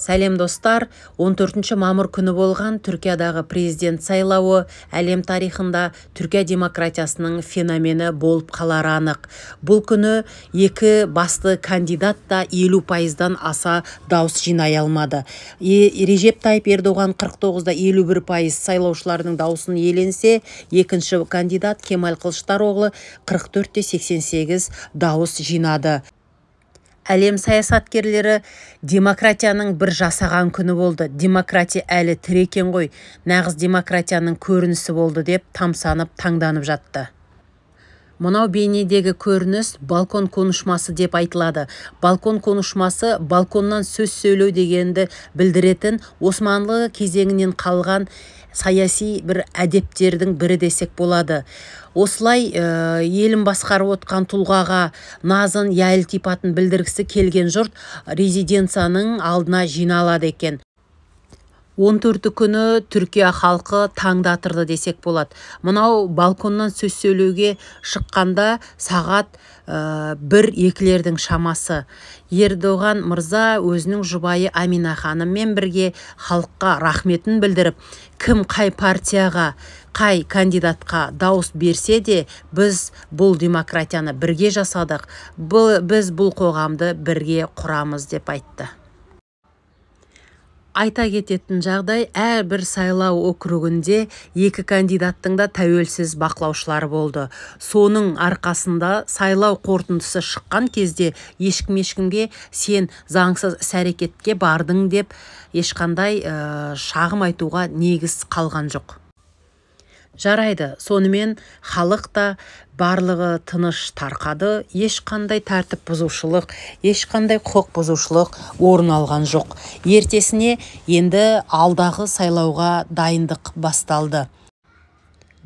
сәлем достар 14 мамыр күні болған түркиядағы президент сайлауы әлем тарихында түркия демократиясының феномені болып қалары анық бұл күні екі басты кандидат та елу пайыздан аса дауыс жинай алмады е, режеп тайып ердоған 49-да бір пайыз сайлаушылардың дауысын еленсе екінші кандидат кемал қылыштароғлы 44-те 88 дауыс жинады әлем саясаткерлері демократияның бір жасаған күні болды демократия әлі тірі екен ғой нағыз демократияның көрінісі болды деп тамсанып таңданып жатты мынау бейнедегі көрініс балкон конушмасы деп айтылады балкон конушмасы балконнан сөз сөйлеу дегенді білдіретін османлы кезеңінен қалған саяси бір әдептердің бірі десек болады осылай ә, елін басқарып отқан тұлғаға назын я ілтипатын білдіргісі келген жұрт резиденцияның алдына жиналады екен он төрті күні түркия халқы таңдатырды десек болады мынау балконнан сөз сөйлеуге шыққанда сағат ә, э, бір екілердің шамасы ердоған мырза өзінің жұбайы амина ханыммен бірге халыққа рахметін білдіріп кім қай партияға қай кандидатқа дауыс берсе де біз бұл демократияны бірге жасадық біз бұл қоғамды бірге құрамыз деп айтты айта кететін жағдай әрбір сайлау округінде екі кандидаттың да тәуелсіз бақылаушылары болды соның арқасында сайлау қорытындысы шыққан кезде ешкім ешкімге сен заңсыз іс әрекетке бардың деп ешқандай ә, шағым айтуға негіз қалған жоқ жарайды сонымен халық та барлығы тыныш тарқады ешқандай тәртіп бұзушылық ешқандай құқық бұзушылық орын алған жоқ ертесіне енді алдағы сайлауға дайындық басталды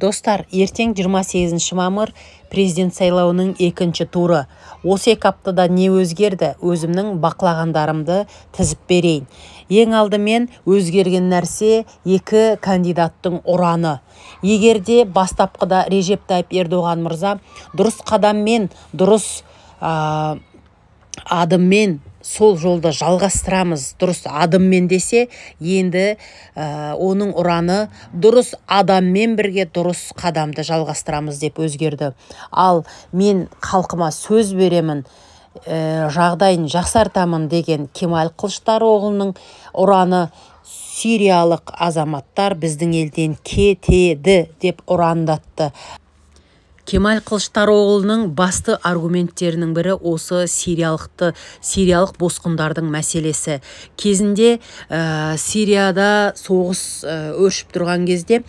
достар ертең 28 мамыр президент сайлауының екінші туры осы екі аптада не өзгерді өзімнің бақылағандарымды тізіп берейін ең алдымен өзгерген нәрсе екі кандидаттың ұраны егерде бастапқыда режеп тайып ердоған мырза дұрыс қадаммен дұрыс ә, адыммен сол жолды жалғастырамыз дұрыс адыммен десе енді ә, оның ұраны дұрыс адаммен бірге дұрыс қадамды жалғастырамыз деп өзгерді ал мен халқыма сөз беремін ә, жағдайын жақсартамын деген кемал қылыштарұғылының ұраны сириялық азаматтар біздің елден кетеді деп ұрандатты кемал қылыштароғлының басты аргументтерінің бірі осы сириялықты сириялық босқындардың мәселесі кезінде ә, сирияда соғыс ә, өршіп тұрған кезде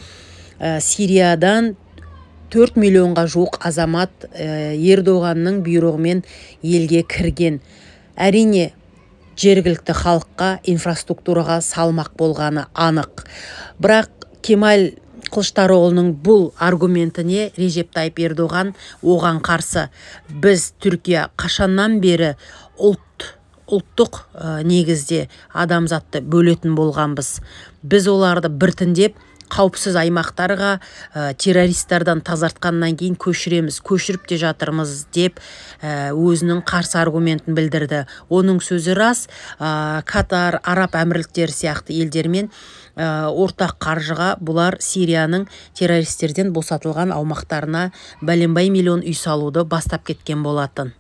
ә, сириядан 4 миллионға жуық азамат ә, ердоғанның бұйрығымен елге кірген әрине жергілікті халыққа инфраструктураға салмақ болғаны анық бірақ кемаль қылыштарұлының бұл аргументіне режеп тайып ердоған оған қарсы біз түркия қашаннан бері ұлт ұлттық э, негізде адамзатты бөлетін болғанбыз біз оларды біртіндеп қауіпсіз аймақтарға ә, э, террористтардан тазартқаннан кейін көшіреміз көшіріп те жатырмыз деп э, өзінің қарсы аргументін білдірді оның сөзі рас ә, катар араб әмірліктері сияқты елдермен ә, ортақ қаржыға бұлар сирияның террористерден босатылған аумақтарына бәленбай миллион үй салуды бастап кеткен болатын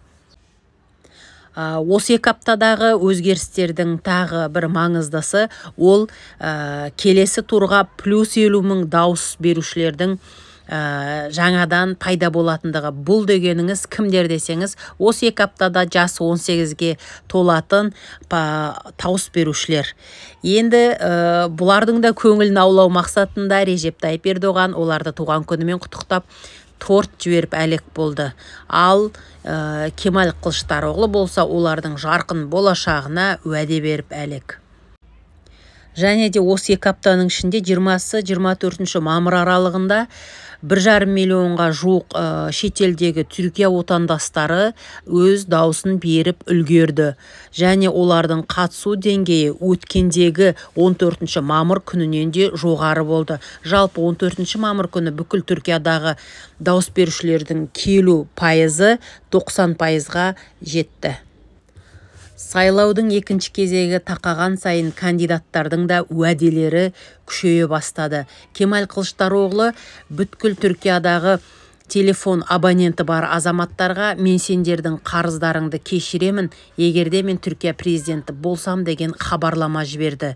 осы екі аптадағы өзгерістердің тағы бір маңыздысы ол ә, келесі турға плюс елу мың дауыс берушілердің ә, жаңадан пайда болатындығы бұл дегеніңіз кімдер десеңіз осы екі аптада жасы 18-ге толатын па, тауыс берушілер енді ә, бұлардың да көңілін аулау мақсатында режеп тайып ердоған оларды туған күнімен құттықтап торт жіберіп әлек болды ал ә, кемал қылыштароғлы болса олардың жарқын болашағына уәде беріп әлек және де осы екі аптаның ішінде 20-24 мамыр аралығында бір жарым миллионға жуық ә, э, шетелдегі түркия отандастары өз даусын беріп үлгерді және олардың қатысу деңгейі өткендегі 14 мамыр күнінен де жоғары болды жалпы 14 мамыр күні бүкіл түркиядағы дауыс берушілердің келу пайызы 90 пайызға жетті сайлаудың екінші кезегі тақаған сайын кандидаттардың да уәделері күшейе бастады кемал қылыштароғлы бүткіл түркиядағы телефон абоненті бар азаматтарға мен сендердің қарыздарыңды кешіремін егерде мен түркия президенті болсам деген хабарлама жіберді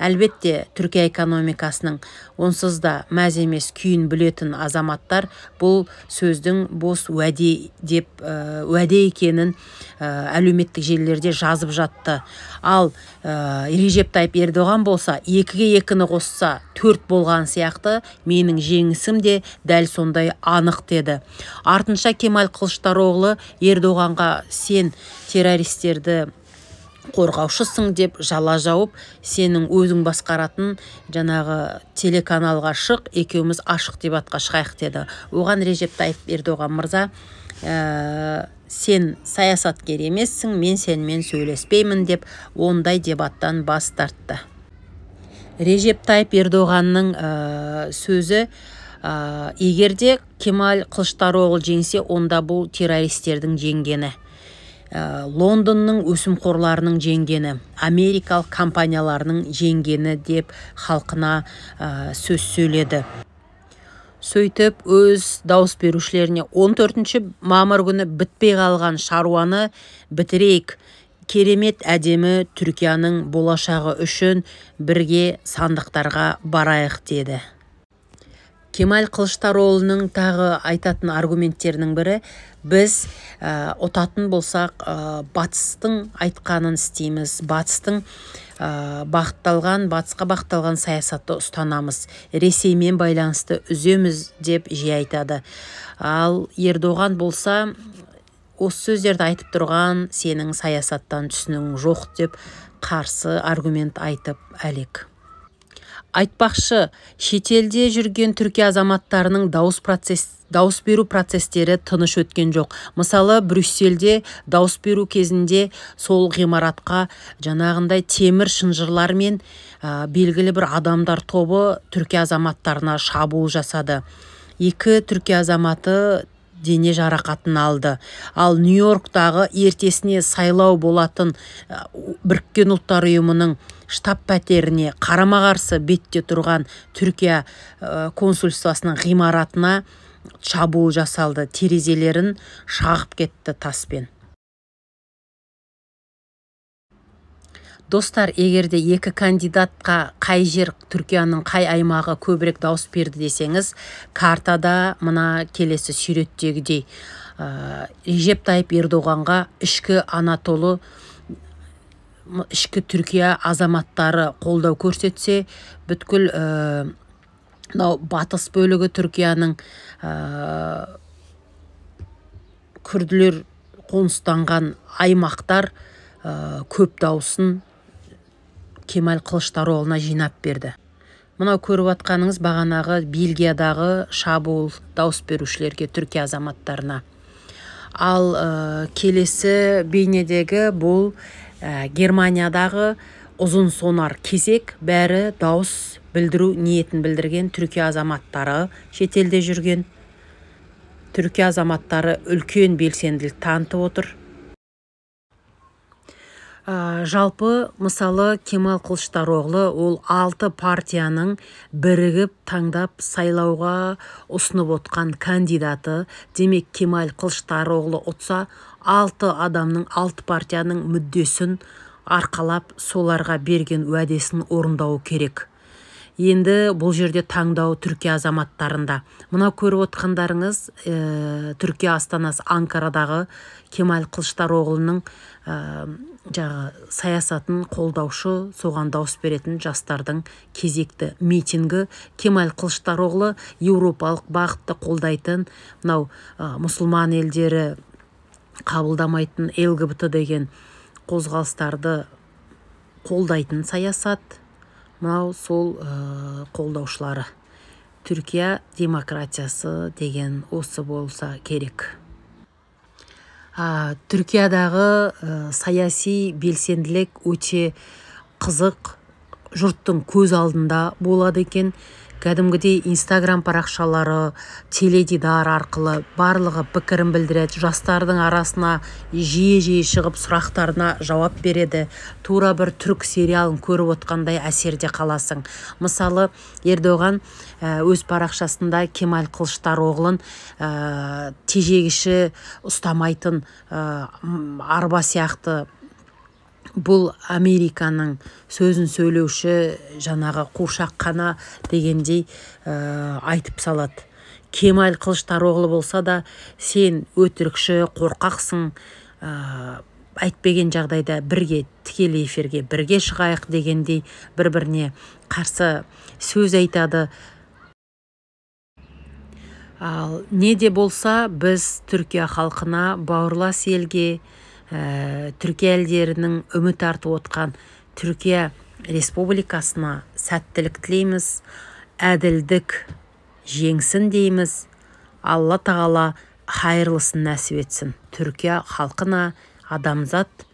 әлбетте түркия экономикасының онсыз да мәз емес күйін білетін азаматтар бұл сөздің бос уәде деп э, уәде екенін э, әлеуметтік желілерде жазып жатты ал ә, режеп тайып ердоған болса екіге екіні қосса төрт болған сияқты менің жеңісім де дәл сондай анық деді артынша кемал қылыштароғлы ердоғанға сен террористерді қорғаушысың деп жала жауып сенің өзің басқаратын жаңағы телеканалға шық екеуміз ашық дебатқа шығайық деді оған режеп тайып ердоған мырза ә, сен саясаткер емессің мен сенімен сөйлеспеймін деп ондай дебаттан бас тартты режеп тайып ердоғанның ә, сөзі ә, егер де кемаль қылыштароғыл жеңсе онда бұл террористердің жеңгені ә, лондонның өсімқорларының жеңгені америкалық компанияларының жеңгені деп халқына ә, сөз сөйледі сөйтіп өз дауыс берушілеріне 14 мамыр күні бітпей қалған шаруаны бітірейік керемет әдемі түркияның болашағы үшін бірге сандықтарға барайық деді кемал қылыштарұлының тағы айтатын аргументтерінің бірі біз ә, ұтатын болсақ ә, батыстың айтқанын істейміз батыстың ә, бағытталған батысқа бақытталған саясатты ұстанамыз ресеймен байланысты үземіз деп жиі айтады ал ердоған болса осы сөздерді айтып тұрған сенің саясаттан түсінің жоқ деп қарсы аргумент айтып әлек айтпақшы шетелде жүрген түркия азаматтарының дауыс процесс дауыс беру процестері тыныш өткен жоқ мысалы брюссельде дауыс беру кезінде сол ғимаратқа жаңағындай темір шынжырлар мен белгілі бір адамдар тобы түркия азаматтарына шабуыл жасады екі түркия азаматы дене жарақатын алды ал нью йорктағы ертесіне сайлау болатын біріккен ұлттар ұйымының штаб пәтеріне қарама қарсы бетте тұрған түркия э, консульствосының ғимаратына шабуыл жасалды терезелерін шағып кетті таспен достар егер де екі кандидатқа қай жер түркияның қай аймағы көбірек дауыс берді десеңіз картада мына келесі суреттегідей ә, э, тайып ердоғанға ішкі анатолы ішкі түркия азаматтары қолдау көрсетсе бүткіл э, мынау ә, батыс бөлігі түркияның ә, э, күрділер қоныстанған аймақтар ә, көп дауысын кемал қылыштарұлына жинап берді мынау көріп атқаныңыз бағанағы бельгиядағы шабуыл дауыс берушілерге түркия азаматтарына ал келесі бейнедегі бұл Ә, германиядағы ұзын сонар кезек бәрі дауыс білдіру ниетін білдірген түркия азаматтары шетелде жүрген түркия азаматтары үлкен белсенділік танытып отыр ә, жалпы мысалы кемал қылыштароғлы ол алты партияның бірігіп таңдап сайлауға ұсынып отқан кандидаты демек кемал қылыштароғлы ұтса алты адамның алты партияның мүддесін арқалап соларға берген уәдесін орындауы керек енді бұл жерде таңдау түркия азаматтарында мынау көріп отқандарыңыз ә, түркия астанасы анкарадағы кемал қылыштароғлының ә, э, саясатын қолдаушы соған дауыс беретін жастардың кезекті митингі кемал қылыштароғлы еуропалық бағытты қолдайтын мынау ә, мұсылман елдері қабылдамайтын лгбт деген қозғалыстарды қолдайтын саясат мынау сол ә, қолдаушылары түркия демократиясы деген осы болса керек а, түркиядағы э, саяси белсенділік өте қызық жұрттың көз алдында болады екен кәдімгідей инстаграм парақшалары теледидар арқылы барлығы пікірін білдіреді жастардың арасына жиі жиі шығып сұрақтарына жауап береді тура бір түрік сериалын көріп отқандай әсерде қаласың мысалы ердоған ә, өз парақшасында кемал қылыштароғлын ә, тежегіші ұстамайтын ә, арба сияқты бұл американың сөзін сөйлеуші жаңағы қуыршақ қана дегендей ә, айтып салады кемал қылыштароғлы болса да сен өтірікші қорқақсың э, ә, айтпеген жағдайда бірге тікелей эфирге бірге шығайық дегендей бір біріне қарсы сөз айтады ал не де болса біз түркия халқына бауырлас елге ә, э, түркия елдерінің үміт артып отқан түркия республикасына сәттілік тілейміз әділдік жеңсін дейміз алла тағала қайырлысын нәсіп етсін түркия халқына адамзат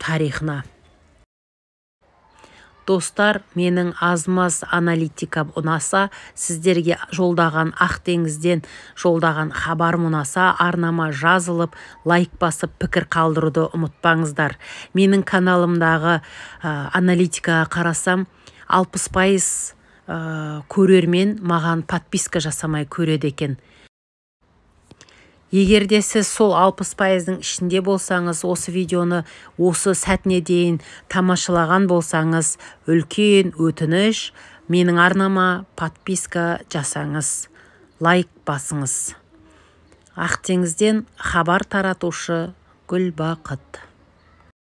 тарихына достар менің аз-маз аналитикам ұнаса сіздерге жолдаған ақ жолдаған хабар ұнаса арнама жазылып лайк басып пікір қалдыруды ұмытпаңыздар менің каналымдағы ә, аналитикаға қарасам 60 пайыз ә, көрермен маған подписка жасамай көреді екен егер де сіз сол 60 пайыздың ішінде болсаңыз осы видеоны осы сәтіне дейін тамашалаған болсаңыз үлкен өтініш менің арнама подписка жасаңыз лайк басыңыз ақтеңізден хабар таратушы гүлбақыт